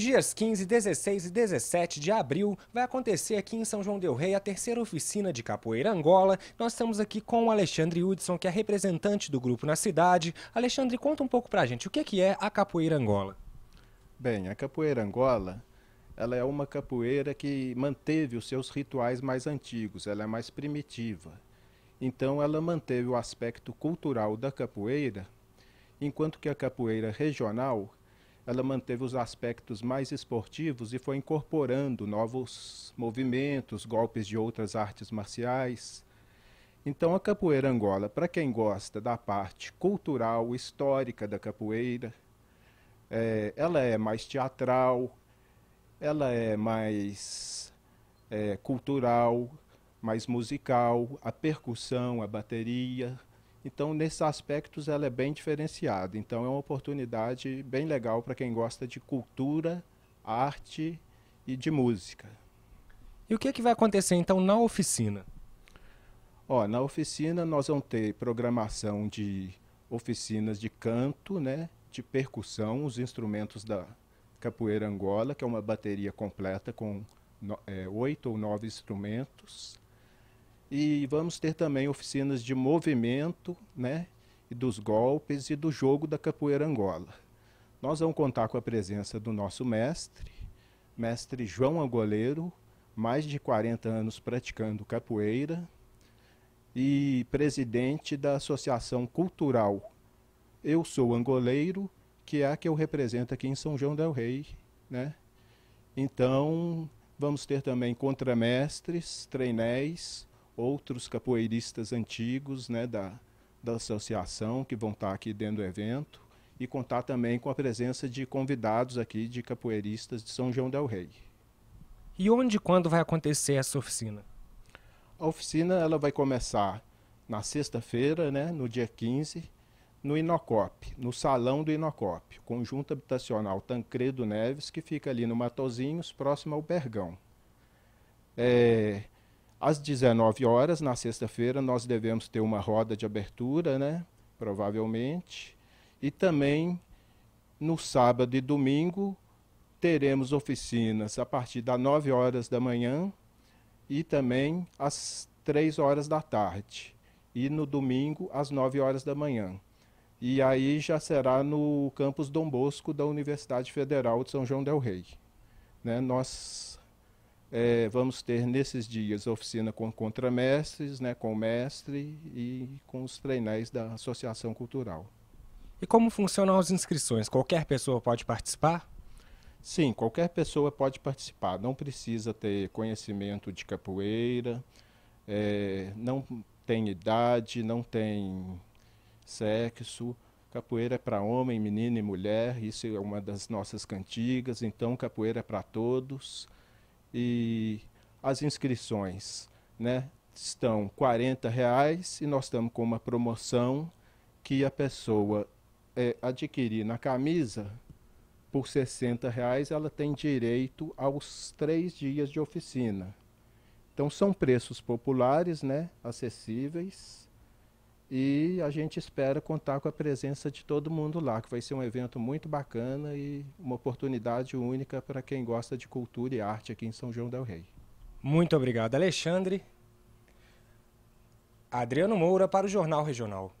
Dias 15, 16 e 17 de abril vai acontecer aqui em São João del Rei a terceira oficina de capoeira Angola. Nós estamos aqui com o Alexandre Hudson, que é representante do grupo na cidade. Alexandre, conta um pouco pra gente, o que é a capoeira Angola? Bem, a capoeira Angola, ela é uma capoeira que manteve os seus rituais mais antigos, ela é mais primitiva. Então ela manteve o aspecto cultural da capoeira, enquanto que a capoeira regional ela manteve os aspectos mais esportivos e foi incorporando novos movimentos, golpes de outras artes marciais. Então, a capoeira Angola, para quem gosta da parte cultural, histórica da capoeira, é, ela é mais teatral, ela é mais é, cultural, mais musical, a percussão, a bateria, então, nesses aspectos, ela é bem diferenciada. Então, é uma oportunidade bem legal para quem gosta de cultura, arte e de música. E o que, é que vai acontecer, então, na oficina? Ó, na oficina, nós vamos ter programação de oficinas de canto, né, de percussão, os instrumentos da Capoeira Angola, que é uma bateria completa com no, é, oito ou nove instrumentos e vamos ter também oficinas de movimento, né? E dos golpes e do jogo da capoeira Angola. Nós vamos contar com a presença do nosso mestre, mestre João Angoleiro, mais de 40 anos praticando capoeira e presidente da Associação Cultural Eu Sou Angoleiro, que é a que eu represento aqui em São João del Rei, né? Então, vamos ter também contramestres, treinéis outros capoeiristas antigos né, da, da associação que vão estar aqui dentro do evento e contar também com a presença de convidados aqui de capoeiristas de São João del Rei. E onde e quando vai acontecer essa oficina? A oficina ela vai começar na sexta-feira, né, no dia 15, no Inocop, no salão do Inocop, conjunto habitacional Tancredo Neves, que fica ali no Matozinhos, próximo ao Bergão. É, às 19 horas, na sexta-feira, nós devemos ter uma roda de abertura, né? provavelmente. E também no sábado e domingo teremos oficinas a partir das 9 horas da manhã e também às 3 horas da tarde. E no domingo às 9 horas da manhã. E aí já será no campus Dom Bosco da Universidade Federal de São João del Rei. Né? Nós é, vamos ter nesses dias oficina com contramestres, né, com o mestre e com os treinais da Associação Cultural. E como funcionam as inscrições? Qualquer pessoa pode participar? Sim, qualquer pessoa pode participar. Não precisa ter conhecimento de capoeira, é, não tem idade, não tem sexo. Capoeira é para homem, menino e mulher, isso é uma das nossas cantigas, então capoeira é para todos. E as inscrições né, estão R$ reais, e nós estamos com uma promoção que a pessoa é, adquirir na camisa por R$ reais, ela tem direito aos três dias de oficina. Então são preços populares, né, acessíveis e a gente espera contar com a presença de todo mundo lá, que vai ser um evento muito bacana e uma oportunidade única para quem gosta de cultura e arte aqui em São João Del Rei. Muito obrigado, Alexandre. Adriano Moura para o Jornal Regional.